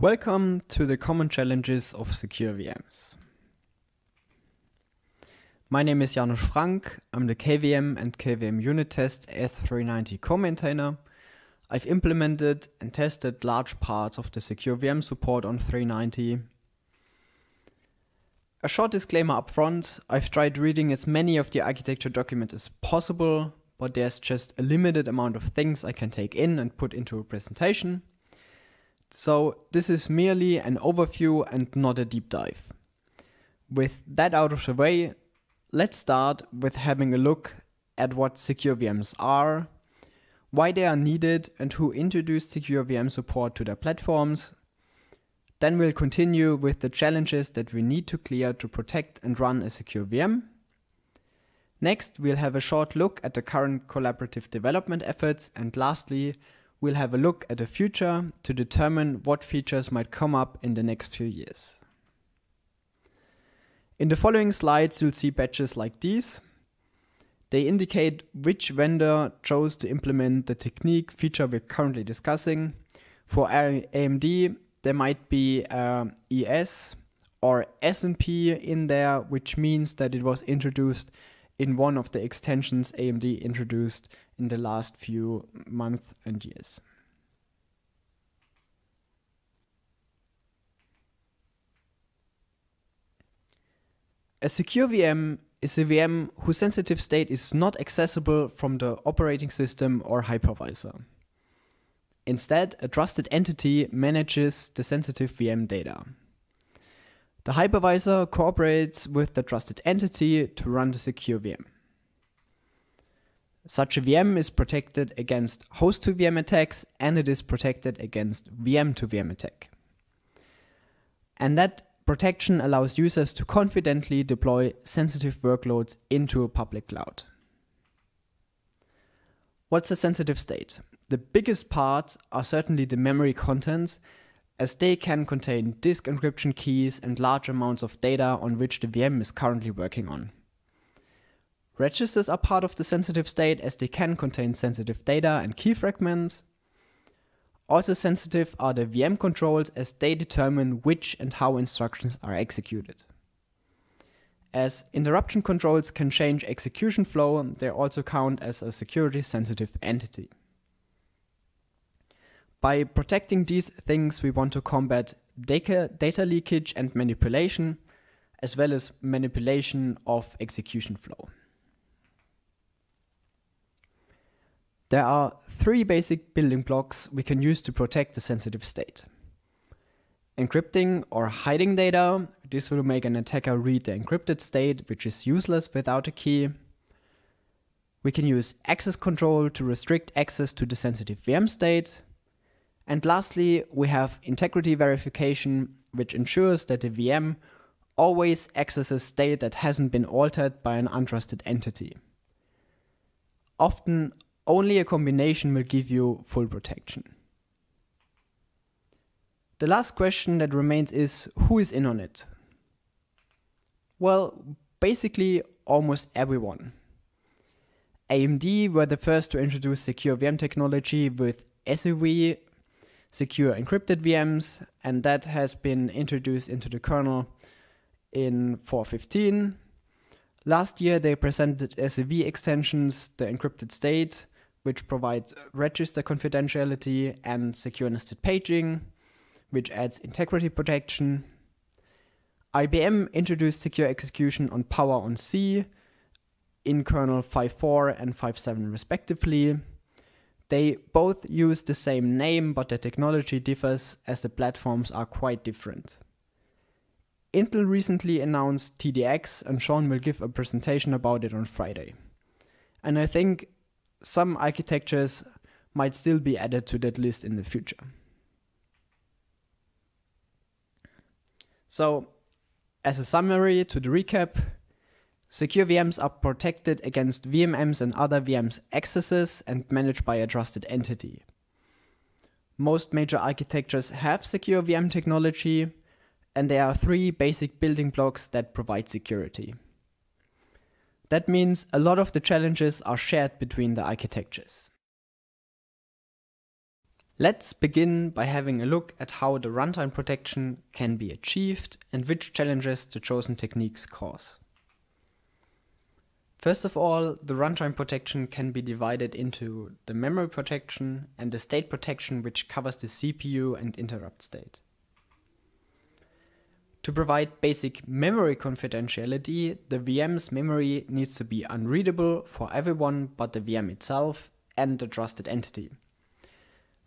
Welcome to the common challenges of secure VMs. My name is Janusz Frank. I'm the KVM and KVM unit test S390 co-maintainer. I've implemented and tested large parts of the secure VM support on 390. A short disclaimer up front, I've tried reading as many of the architecture documents as possible, but there's just a limited amount of things I can take in and put into a presentation. So this is merely an overview and not a deep dive. With that out of the way, let's start with having a look at what secure VMs are, why they are needed and who introduced secure VM support to their platforms. Then we'll continue with the challenges that we need to clear to protect and run a secure VM. Next, we'll have a short look at the current collaborative development efforts and lastly, we'll have a look at the future to determine what features might come up in the next few years. In the following slides, you'll see batches like these. They indicate which vendor chose to implement the technique feature we're currently discussing. For AMD, there might be uh, ES or S&P in there, which means that it was introduced in one of the extensions AMD introduced in the last few months and years. A secure VM is a VM whose sensitive state is not accessible from the operating system or hypervisor. Instead, a trusted entity manages the sensitive VM data. The hypervisor cooperates with the trusted entity to run the secure VM. Such a VM is protected against host to VM attacks and it is protected against VM to VM attack. And that protection allows users to confidently deploy sensitive workloads into a public cloud. What's a sensitive state? The biggest part are certainly the memory contents as they can contain disk encryption keys and large amounts of data on which the VM is currently working on. Registers are part of the sensitive state as they can contain sensitive data and key fragments. Also sensitive are the VM controls as they determine which and how instructions are executed. As interruption controls can change execution flow, they also count as a security sensitive entity. By protecting these things, we want to combat data leakage and manipulation, as well as manipulation of execution flow. There are three basic building blocks we can use to protect the sensitive state. Encrypting or hiding data, this will make an attacker read the encrypted state, which is useless without a key. We can use access control to restrict access to the sensitive VM state, and lastly, we have integrity verification, which ensures that the VM always accesses state that hasn't been altered by an untrusted entity. Often, only a combination will give you full protection. The last question that remains is who is in on it? Well, basically almost everyone. AMD were the first to introduce secure VM technology with SUV secure encrypted VMs, and that has been introduced into the kernel in 4.15. Last year, they presented SEV extensions the encrypted state, which provides register confidentiality and secure nested paging, which adds integrity protection. IBM introduced secure execution on Power on C in kernel 5.4 and 5.7 respectively. They both use the same name, but the technology differs as the platforms are quite different. Intel recently announced TDX, and Sean will give a presentation about it on Friday. And I think some architectures might still be added to that list in the future. So, as a summary to the recap, Secure VMs are protected against VMMs and other VMs accesses and managed by a trusted entity. Most major architectures have secure VM technology, and there are three basic building blocks that provide security. That means a lot of the challenges are shared between the architectures. Let's begin by having a look at how the runtime protection can be achieved and which challenges the chosen techniques cause. First of all, the runtime protection can be divided into the memory protection and the state protection which covers the CPU and interrupt state. To provide basic memory confidentiality, the VM's memory needs to be unreadable for everyone but the VM itself and the trusted entity.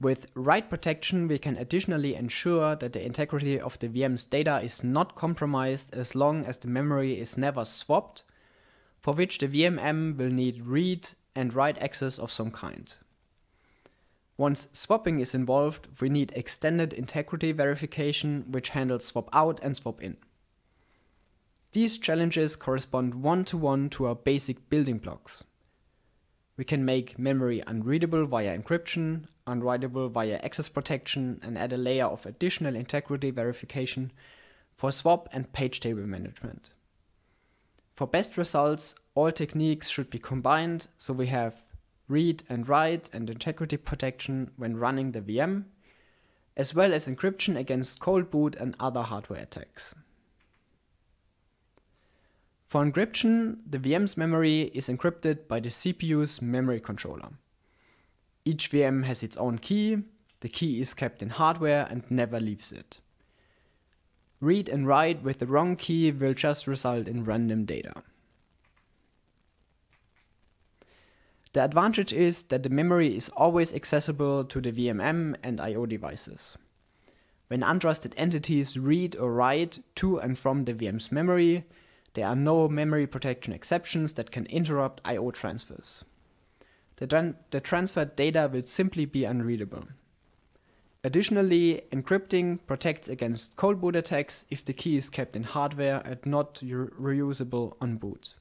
With write protection, we can additionally ensure that the integrity of the VM's data is not compromised as long as the memory is never swapped for which the VMM will need read and write access of some kind. Once swapping is involved, we need extended integrity verification, which handles swap out and swap in. These challenges correspond one-to-one -to, -one to our basic building blocks. We can make memory unreadable via encryption, unwritable via access protection, and add a layer of additional integrity verification for swap and page table management. For best results, all techniques should be combined, so we have read and write and integrity protection when running the VM, as well as encryption against cold boot and other hardware attacks. For encryption, the VM's memory is encrypted by the CPU's memory controller. Each VM has its own key, the key is kept in hardware and never leaves it. Read and write with the wrong key will just result in random data. The advantage is that the memory is always accessible to the VMM and I.O. devices. When untrusted entities read or write to and from the VM's memory, there are no memory protection exceptions that can interrupt I.O. transfers. The, tran the transferred data will simply be unreadable. Additionally, encrypting protects against cold boot attacks if the key is kept in hardware and not reusable on boot.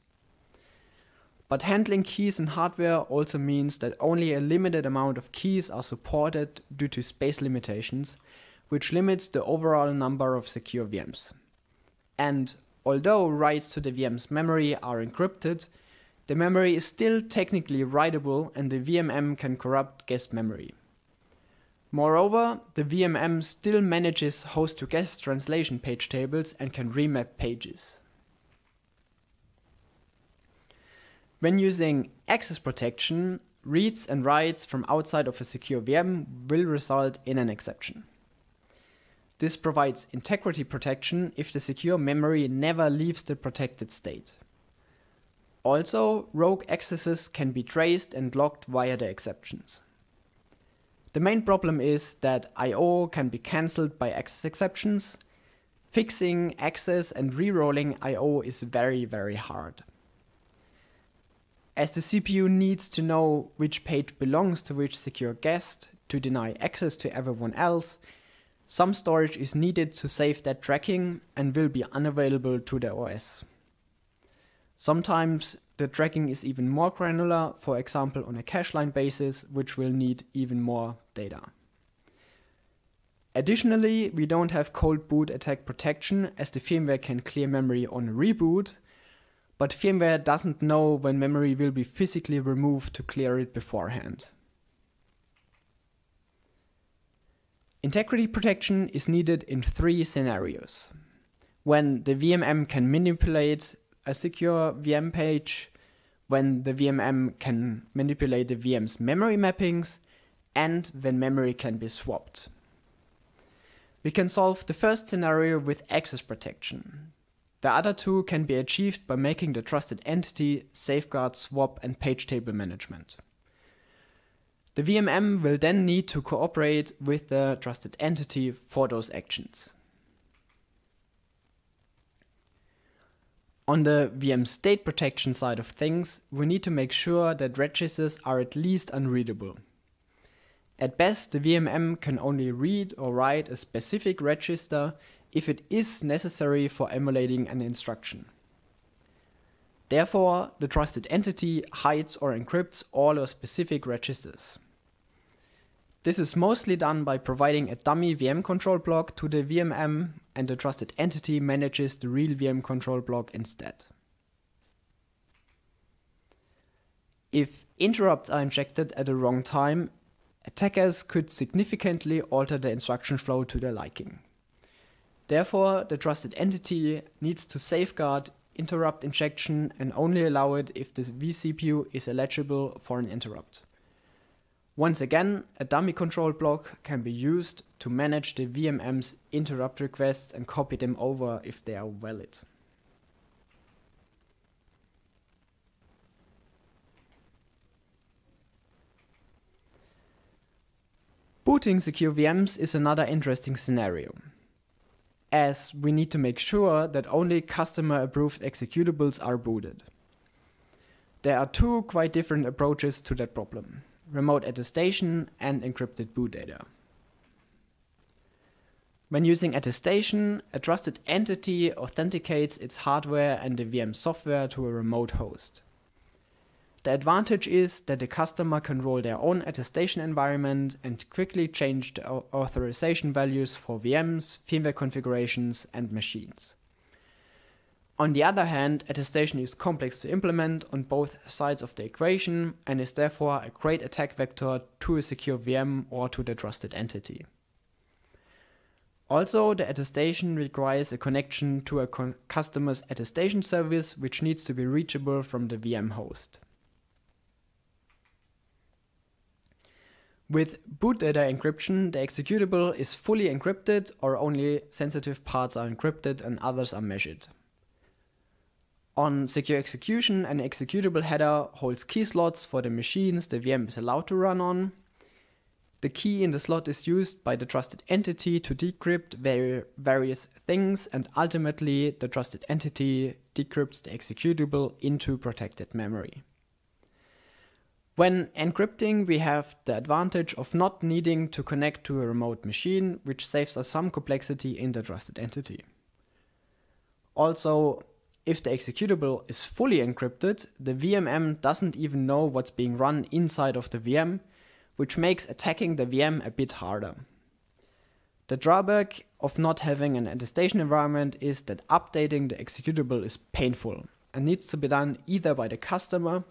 But handling keys in hardware also means that only a limited amount of keys are supported due to space limitations, which limits the overall number of secure VMs. And although writes to the VM's memory are encrypted, the memory is still technically writable and the VMM can corrupt guest memory. Moreover, the VMM still manages host to guest translation page tables and can remap pages. When using access protection, reads and writes from outside of a secure VM will result in an exception. This provides integrity protection if the secure memory never leaves the protected state. Also, rogue accesses can be traced and logged via the exceptions. The main problem is that I.O. can be cancelled by access exceptions. Fixing access and rerolling I.O. is very, very hard. As the CPU needs to know which page belongs to which secure guest to deny access to everyone else, some storage is needed to save that tracking and will be unavailable to the OS. Sometimes the tracking is even more granular, for example on a cache line basis, which will need even more data. Additionally, we don't have cold boot attack protection as the firmware can clear memory on reboot, but firmware doesn't know when memory will be physically removed to clear it beforehand. Integrity protection is needed in three scenarios. When the VMM can manipulate a secure VM page when the VMM can manipulate the VM's memory mappings and when memory can be swapped. We can solve the first scenario with access protection. The other two can be achieved by making the trusted entity safeguard, swap, and page table management. The VMM will then need to cooperate with the trusted entity for those actions. On the VM state protection side of things, we need to make sure that registers are at least unreadable. At best, the VMM can only read or write a specific register if it is necessary for emulating an instruction. Therefore, the trusted entity hides or encrypts all or specific registers. This is mostly done by providing a dummy VM control block to the VMM and the trusted entity manages the real VM control block instead. If interrupts are injected at the wrong time, attackers could significantly alter the instruction flow to their liking. Therefore, the trusted entity needs to safeguard interrupt injection and only allow it if the vCPU is eligible for an interrupt. Once again, a dummy control block can be used to manage the VMM's interrupt requests and copy them over if they are valid. Booting secure VMs is another interesting scenario, as we need to make sure that only customer approved executables are booted. There are two quite different approaches to that problem remote attestation and encrypted boot data. When using attestation, a trusted entity authenticates its hardware and the VM software to a remote host. The advantage is that the customer can roll their own attestation environment and quickly change the authorization values for VMs, firmware configurations, and machines. On the other hand, attestation is complex to implement on both sides of the equation and is therefore a great attack vector to a secure VM or to the trusted entity. Also, the attestation requires a connection to a con customer's attestation service, which needs to be reachable from the VM host. With boot data encryption, the executable is fully encrypted or only sensitive parts are encrypted and others are measured. On secure execution, an executable header holds key slots for the machines the VM is allowed to run on, the key in the slot is used by the trusted entity to decrypt various things and ultimately the trusted entity decrypts the executable into protected memory. When encrypting, we have the advantage of not needing to connect to a remote machine, which saves us some complexity in the trusted entity. Also, if the executable is fully encrypted, the VMM doesn't even know what's being run inside of the VM, which makes attacking the VM a bit harder. The drawback of not having an attestation environment is that updating the executable is painful and needs to be done either by the customer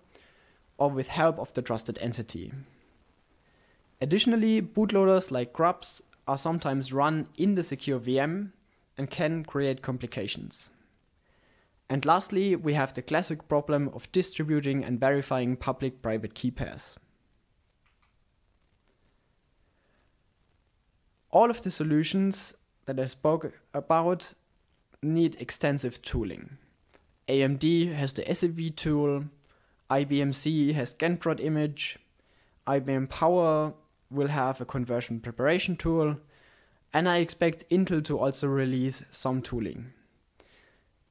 or with help of the trusted entity. Additionally, bootloaders like grubs are sometimes run in the secure VM and can create complications. And lastly, we have the classic problem of distributing and verifying public-private key pairs. all of the solutions that I spoke about need extensive tooling. AMD has the SEV tool, IBM C has Gantt image, IBM Power will have a conversion preparation tool, and I expect Intel to also release some tooling.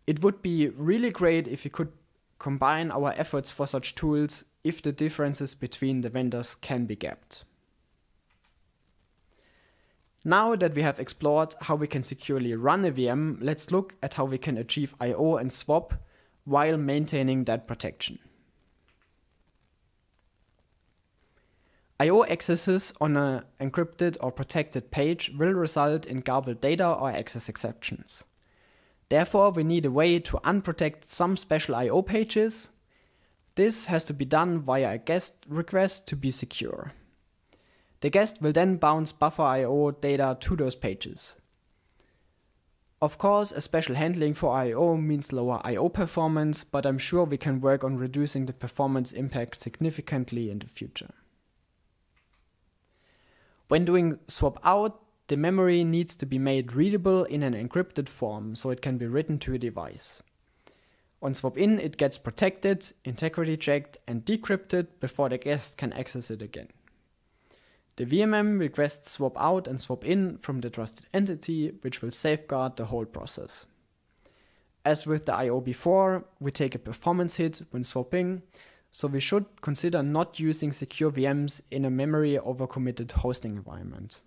It would be really great if we could combine our efforts for such tools if the differences between the vendors can be gapped. Now that we have explored how we can securely run a VM, let's look at how we can achieve IO and swap while maintaining that protection. IO accesses on an encrypted or protected page will result in garbled data or access exceptions. Therefore, we need a way to unprotect some special IO pages. This has to be done via a guest request to be secure. The guest will then bounce buffer IO data to those pages. Of course, a special handling for I.O. means lower I.O. performance, but I'm sure we can work on reducing the performance impact significantly in the future. When doing swap out, the memory needs to be made readable in an encrypted form so it can be written to a device. On swap in, it gets protected, integrity checked, and decrypted before the guest can access it again. The VMM requests swap out and swap in from the trusted entity, which will safeguard the whole process. As with the IO before, we take a performance hit when swapping, so we should consider not using secure VMs in a memory overcommitted hosting environment.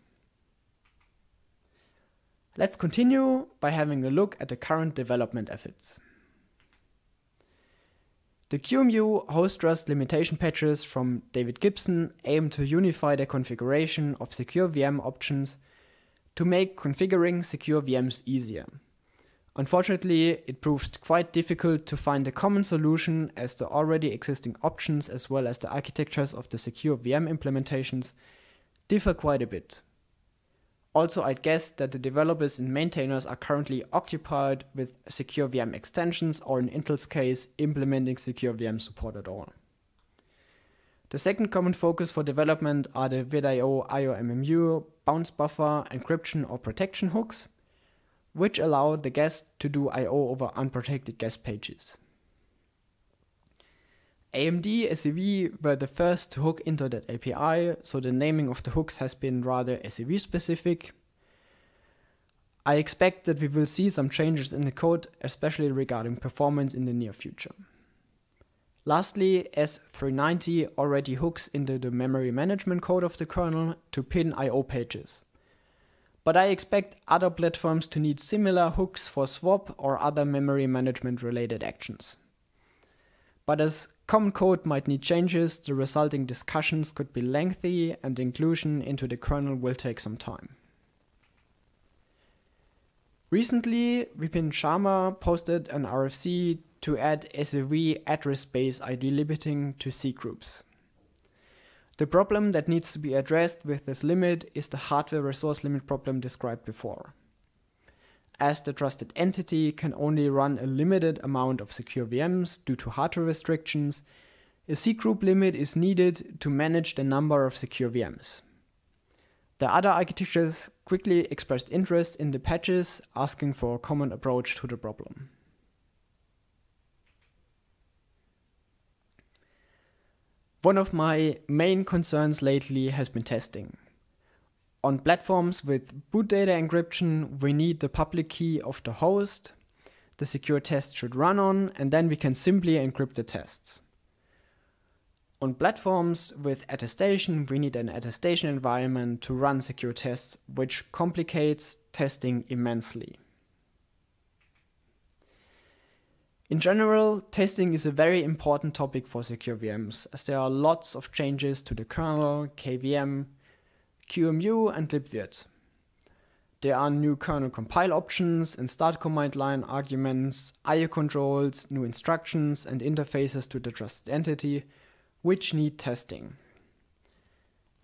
Let's continue by having a look at the current development efforts. The QMU host trust limitation patches from David Gibson aim to unify the configuration of secure VM options to make configuring secure VMs easier. Unfortunately, it proved quite difficult to find a common solution as the already existing options as well as the architectures of the secure VM implementations differ quite a bit. Also, I'd guess that the developers and maintainers are currently occupied with secure VM extensions or in Intel's case, implementing secure VM support at all. The second common focus for development are the VidIO IOMMU, bounce buffer, encryption or protection hooks, which allow the guest to do IO over unprotected guest pages. AMD SEV were the first to hook into that API, so the naming of the hooks has been rather SEV specific. I expect that we will see some changes in the code, especially regarding performance in the near future. Lastly, S390 already hooks into the memory management code of the kernel to pin I.O. pages. But I expect other platforms to need similar hooks for swap or other memory management related actions. But as common code might need changes, the resulting discussions could be lengthy and inclusion into the kernel will take some time. Recently, Vipin Sharma posted an RFC to add SAV address space ID limiting to C groups. The problem that needs to be addressed with this limit is the hardware resource limit problem described before as the trusted entity can only run a limited amount of secure VMs due to hardware restrictions, a cgroup limit is needed to manage the number of secure VMs. The other architectures quickly expressed interest in the patches, asking for a common approach to the problem. One of my main concerns lately has been testing. On platforms with boot data encryption, we need the public key of the host the secure test should run on, and then we can simply encrypt the tests. On platforms with attestation, we need an attestation environment to run secure tests, which complicates testing immensely. In general, testing is a very important topic for secure VMs, as there are lots of changes to the kernel, KVM, QMU and libvirt. There are new kernel compile options, install command line arguments, IO controls, new instructions and interfaces to the trusted entity, which need testing.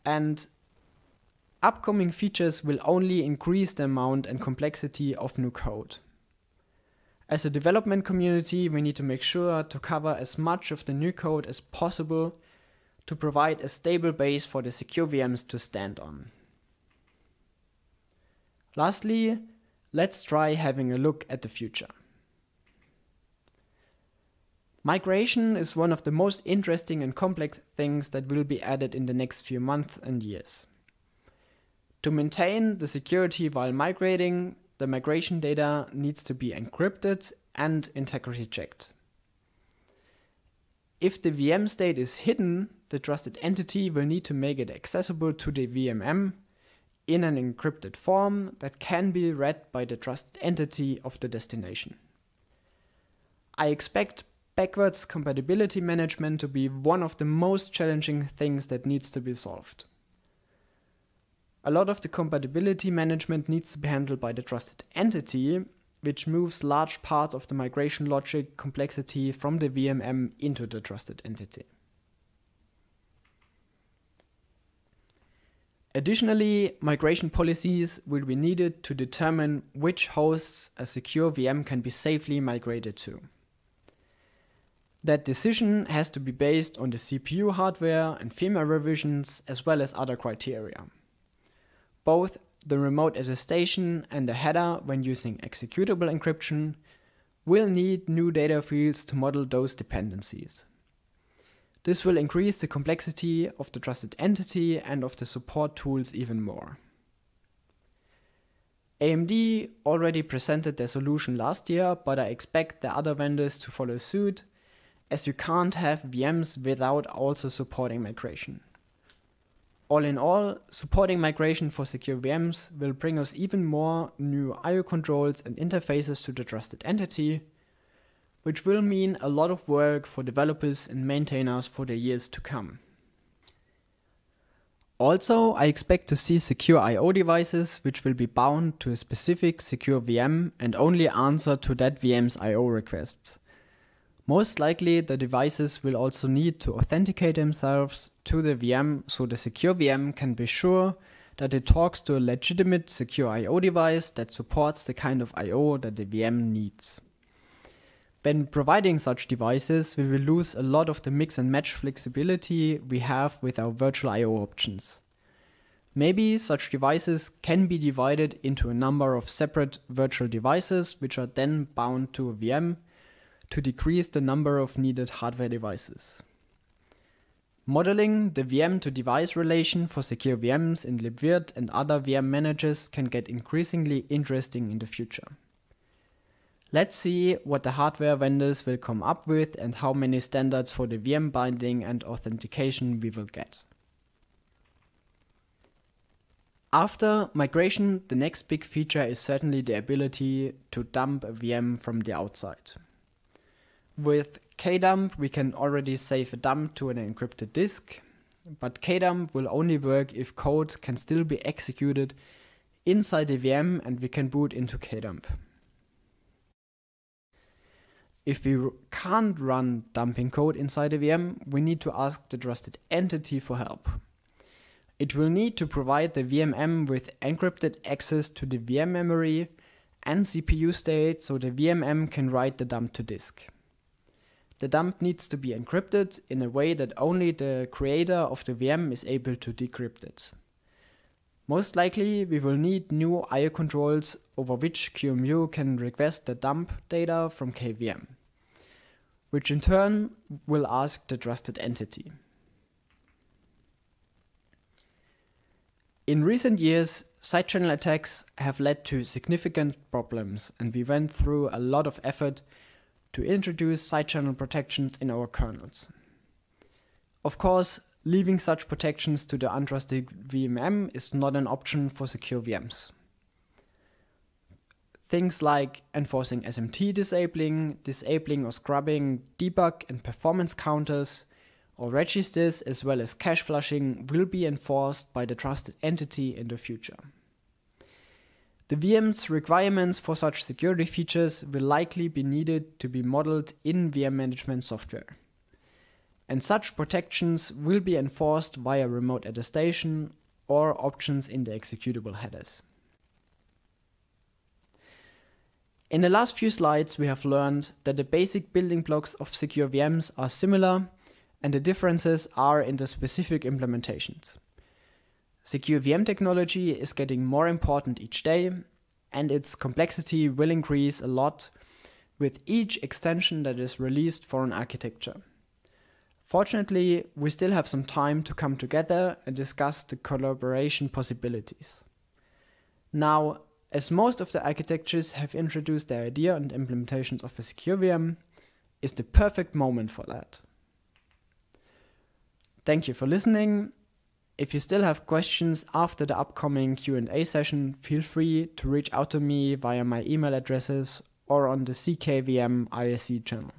And upcoming features will only increase the amount and complexity of new code. As a development community, we need to make sure to cover as much of the new code as possible to provide a stable base for the secure VMs to stand on. Lastly, let's try having a look at the future. Migration is one of the most interesting and complex things that will be added in the next few months and years. To maintain the security while migrating, the migration data needs to be encrypted and integrity checked. If the VM state is hidden, the trusted entity will need to make it accessible to the VMM in an encrypted form that can be read by the trusted entity of the destination. I expect backwards compatibility management to be one of the most challenging things that needs to be solved. A lot of the compatibility management needs to be handled by the trusted entity, which moves large parts of the migration logic complexity from the VMM into the trusted entity. Additionally, migration policies will be needed to determine which hosts a secure VM can be safely migrated to. That decision has to be based on the CPU hardware and firmware revisions as well as other criteria. Both the remote attestation and the header when using executable encryption will need new data fields to model those dependencies. This will increase the complexity of the trusted entity and of the support tools even more. AMD already presented their solution last year, but I expect the other vendors to follow suit, as you can't have VMs without also supporting migration. All in all, supporting migration for secure VMs will bring us even more new IO controls and interfaces to the trusted entity, which will mean a lot of work for developers and maintainers for the years to come. Also, I expect to see secure I.O. devices which will be bound to a specific secure VM and only answer to that VM's I.O. requests. Most likely, the devices will also need to authenticate themselves to the VM so the secure VM can be sure that it talks to a legitimate secure I.O. device that supports the kind of I.O. that the VM needs. When providing such devices, we will lose a lot of the mix and match flexibility we have with our virtual I.O. options. Maybe such devices can be divided into a number of separate virtual devices, which are then bound to a VM to decrease the number of needed hardware devices. Modeling the VM to device relation for secure VMs in libvirt and other VM managers can get increasingly interesting in the future. Let's see what the hardware vendors will come up with and how many standards for the VM binding and authentication we will get. After migration, the next big feature is certainly the ability to dump a VM from the outside. With kdump, we can already save a dump to an encrypted disk, but kdump will only work if code can still be executed inside the VM and we can boot into kdump if we can't run dumping code inside a VM, we need to ask the trusted entity for help. It will need to provide the VMM with encrypted access to the VM memory and CPU state so the VMM can write the dump to disk. The dump needs to be encrypted in a way that only the creator of the VM is able to decrypt it. Most likely, we will need new IO controls over which QMU can request the dump data from KVM, which in turn will ask the trusted entity. In recent years, side channel attacks have led to significant problems, and we went through a lot of effort to introduce side channel protections in our kernels. Of course, Leaving such protections to the untrusted VMM is not an option for secure VMs. Things like enforcing SMT disabling, disabling or scrubbing debug and performance counters, or registers as well as cache flushing will be enforced by the trusted entity in the future. The VM's requirements for such security features will likely be needed to be modeled in VM management software and such protections will be enforced via remote attestation or options in the executable headers. In the last few slides, we have learned that the basic building blocks of secure VMs are similar and the differences are in the specific implementations. Secure VM technology is getting more important each day and its complexity will increase a lot with each extension that is released for an architecture. Fortunately, we still have some time to come together and discuss the collaboration possibilities. Now, as most of the architectures have introduced their idea and implementations of a secure VM, is the perfect moment for that. Thank you for listening. If you still have questions after the upcoming Q&A session, feel free to reach out to me via my email addresses or on the CKVM ISC channel.